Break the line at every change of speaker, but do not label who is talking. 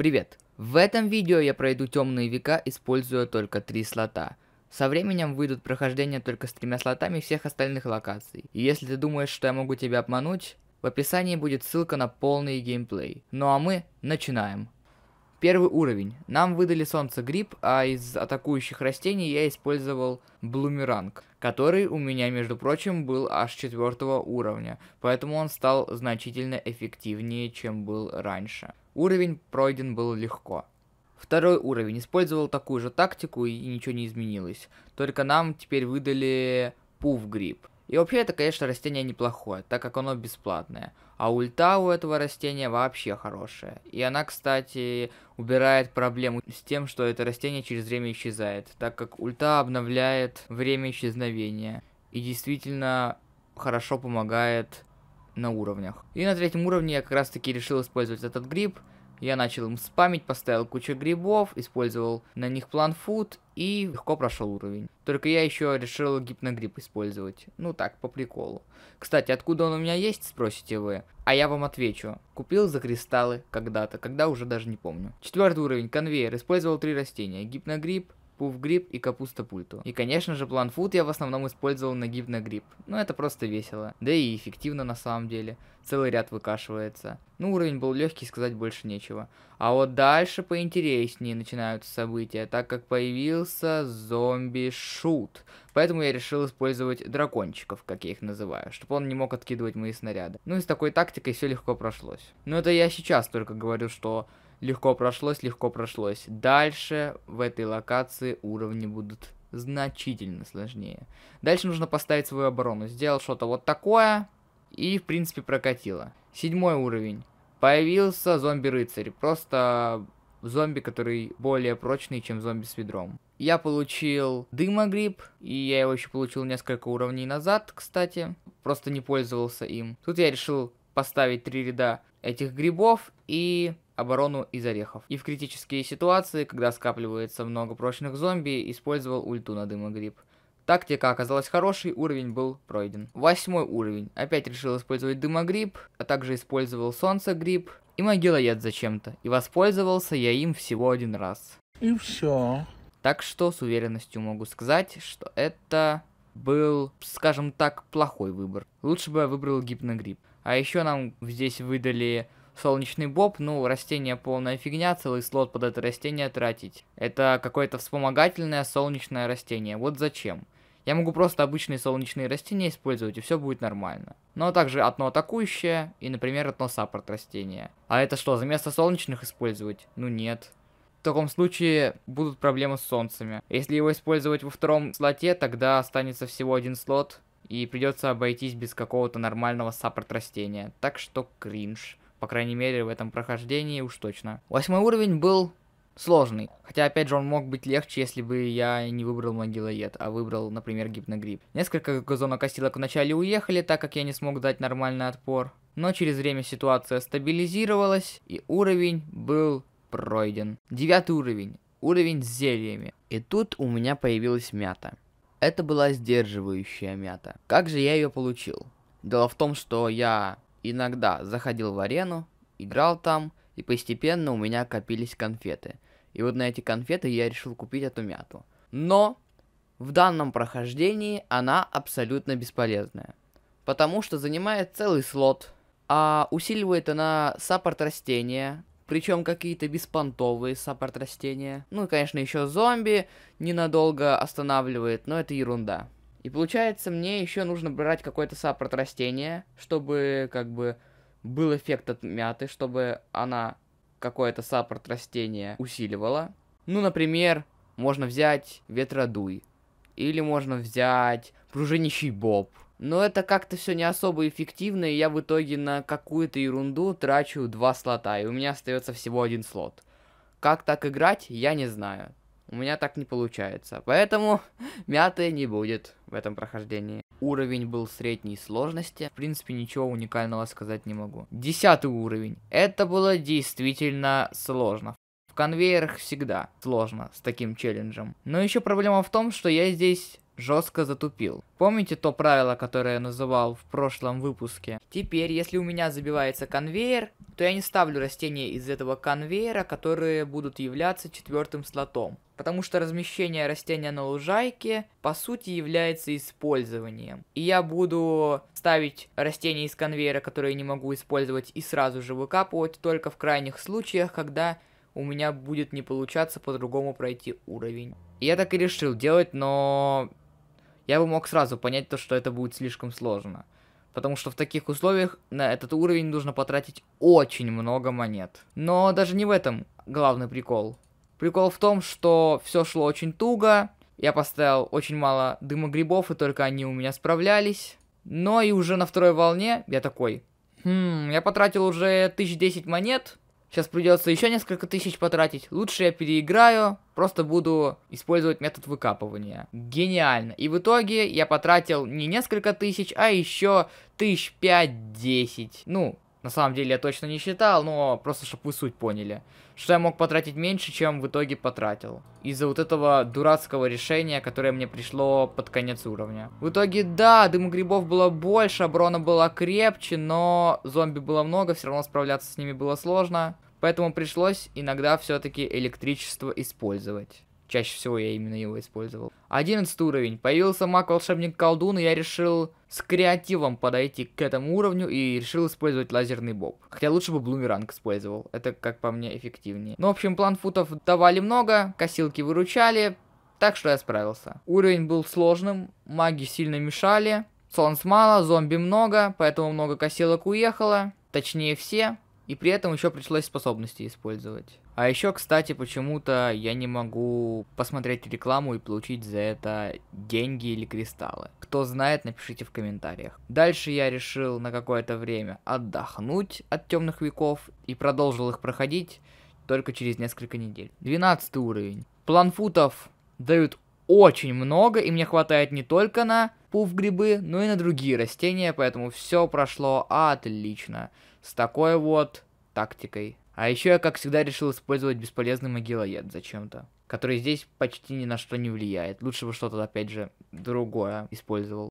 Привет! В этом видео я пройду темные века, используя только три слота. Со временем выйдут прохождения только с тремя слотами всех остальных локаций. И если ты думаешь, что я могу тебя обмануть, в описании будет ссылка на полный геймплей. Ну а мы начинаем. Первый уровень. Нам выдали солнце гриб, а из атакующих растений я использовал блумеранг, который у меня, между прочим, был аж четвертого уровня, поэтому он стал значительно эффективнее, чем был раньше. Уровень пройден был легко. Второй уровень использовал такую же тактику и ничего не изменилось. Только нам теперь выдали пуф гриб. И вообще это, конечно, растение неплохое, так как оно бесплатное. А ульта у этого растения вообще хорошая. И она, кстати, убирает проблему с тем, что это растение через время исчезает, так как ульта обновляет время исчезновения. И действительно хорошо помогает на уровнях. И на третьем уровне я как раз таки решил использовать этот гриб. Я начал им спамить, поставил кучу грибов, использовал на них план фуд и легко прошел уровень. Только я еще решил гипногриб использовать. Ну так, по приколу. Кстати, откуда он у меня есть, спросите вы? А я вам отвечу. Купил за кристаллы когда-то, когда уже даже не помню. Четвертый уровень, конвейер. Использовал три растения. Гипногриб, пуф гриб и капуста пульту. И конечно же план фуд я в основном использовал на гиб на гриб, но это просто весело, да и эффективно на самом деле, целый ряд выкашивается. Ну уровень был легкий, сказать больше нечего. А вот дальше поинтереснее начинаются события, так как появился зомби-шут. Поэтому я решил использовать дракончиков, как я их называю, чтобы он не мог откидывать мои снаряды. Ну и с такой тактикой все легко прошлось. Но это я сейчас только говорю, что Легко прошлось, легко прошлось. Дальше в этой локации уровни будут значительно сложнее. Дальше нужно поставить свою оборону. Сделал что-то вот такое и, в принципе, прокатило. Седьмой уровень. Появился зомби-рыцарь. Просто зомби, который более прочный, чем зомби с ведром. Я получил дымогриб, и я его еще получил несколько уровней назад, кстати. Просто не пользовался им. Тут я решил поставить три ряда этих грибов и оборону из орехов. И в критические ситуации, когда скапливается много прочных зомби, использовал ульту на дымогриб. Тактика оказалась хорошей, уровень был пройден. Восьмой уровень. Опять решил использовать дымогриб, а также использовал солнцегриб и могилоед зачем-то. И воспользовался я им всего один раз. И все. Так что с уверенностью могу сказать, что это был, скажем так, плохой выбор. Лучше бы я выбрал гипногриб. А еще нам здесь выдали солнечный боб, ну, растение полная фигня, целый слот под это растение тратить. Это какое-то вспомогательное солнечное растение, вот зачем? Я могу просто обычные солнечные растения использовать, и все будет нормально. Но также одно атакующее и, например, одно саппорт растение. А это что, за место солнечных использовать? Ну нет. В таком случае будут проблемы с солнцами. Если его использовать во втором слоте, тогда останется всего один слот, и придется обойтись без какого-то нормального саппорт растения. Так что кринж. По крайней мере, в этом прохождении уж точно. Восьмой уровень был сложный. Хотя, опять же, он мог быть легче, если бы я не выбрал могилоед, а выбрал, например, гипногрипп. Несколько газонокосилок вначале уехали, так как я не смог дать нормальный отпор. Но через время ситуация стабилизировалась, и уровень был пройден. Девятый уровень. Уровень с зельями. И тут у меня появилась мята. Это была сдерживающая мята. Как же я ее получил? Дело в том, что я Иногда заходил в арену, играл там, и постепенно у меня копились конфеты. И вот на эти конфеты я решил купить эту мяту. Но в данном прохождении она абсолютно бесполезная. Потому что занимает целый слот, а усиливает она саппорт растения, причем какие-то беспонтовые саппорт растения. Ну и, конечно, еще зомби ненадолго останавливает, но это ерунда. И получается, мне еще нужно брать какой-то саппорт растения, чтобы как бы был эффект от мяты, чтобы она какое-то саппорт растения усиливала. Ну, например, можно взять ветродуй. Или можно взять пружинищий боб. Но это как-то все не особо эффективно, и я в итоге на какую-то ерунду трачу два слота, и у меня остается всего один слот. Как так играть, я не знаю. У меня так не получается, поэтому мяты не будет в этом прохождении. Уровень был средней сложности, в принципе ничего уникального сказать не могу. Десятый уровень. Это было действительно сложно. В конвейерах всегда сложно с таким челленджем. Но еще проблема в том, что я здесь жестко затупил. Помните то правило, которое я называл в прошлом выпуске? Теперь, если у меня забивается конвейер, то я не ставлю растения из этого конвейера, которые будут являться четвертым слотом. Потому что размещение растения на лужайке, по сути, является использованием. И я буду ставить растения из конвейера, которые не могу использовать, и сразу же выкапывать только в крайних случаях, когда у меня будет не получаться по-другому пройти уровень. Я так и решил делать, но я бы мог сразу понять то, что это будет слишком сложно. Потому что в таких условиях на этот уровень нужно потратить очень много монет. Но даже не в этом главный прикол. Прикол в том, что все шло очень туго, я поставил очень мало дымогрибов и только они у меня справлялись. Но и уже на второй волне я такой, хм, я потратил уже 1010 монет, Сейчас придется еще несколько тысяч потратить. Лучше я переиграю, просто буду использовать метод выкапывания. Гениально. И в итоге я потратил не несколько тысяч, а еще тысяч пять-десять. Ну, на самом деле я точно не считал, но просто чтобы вы суть поняли. Что я мог потратить меньше, чем в итоге потратил. Из-за вот этого дурацкого решения, которое мне пришло под конец уровня. В итоге, да, дыма грибов было больше, оборона была крепче, но зомби было много, все равно справляться с ними было сложно. Поэтому пришлось иногда все-таки электричество использовать. Чаще всего я именно его использовал. Одиннадцатый уровень. Появился маг-волшебник-колдун, и я решил с креативом подойти к этому уровню и решил использовать лазерный боб. Хотя лучше бы блумеранг использовал. Это, как по мне, эффективнее. Ну, в общем, план футов давали много, косилки выручали, так что я справился. Уровень был сложным, маги сильно мешали, солнц мало, зомби много, поэтому много косилок уехало. Точнее все, и при этом еще пришлось способности использовать. А еще, кстати, почему-то я не могу посмотреть рекламу и получить за это деньги или кристаллы. Кто знает, напишите в комментариях. Дальше я решил на какое-то время отдохнуть от темных веков и продолжил их проходить только через несколько недель. 12 уровень. Планфутов дают очень много, и мне хватает не только на пуф грибы, но и на другие растения, поэтому все прошло отлично. С такой вот тактикой. А еще я, как всегда, решил использовать бесполезный могилоед зачем-то, который здесь почти ни на что не влияет. Лучше бы что-то, опять же, другое использовал.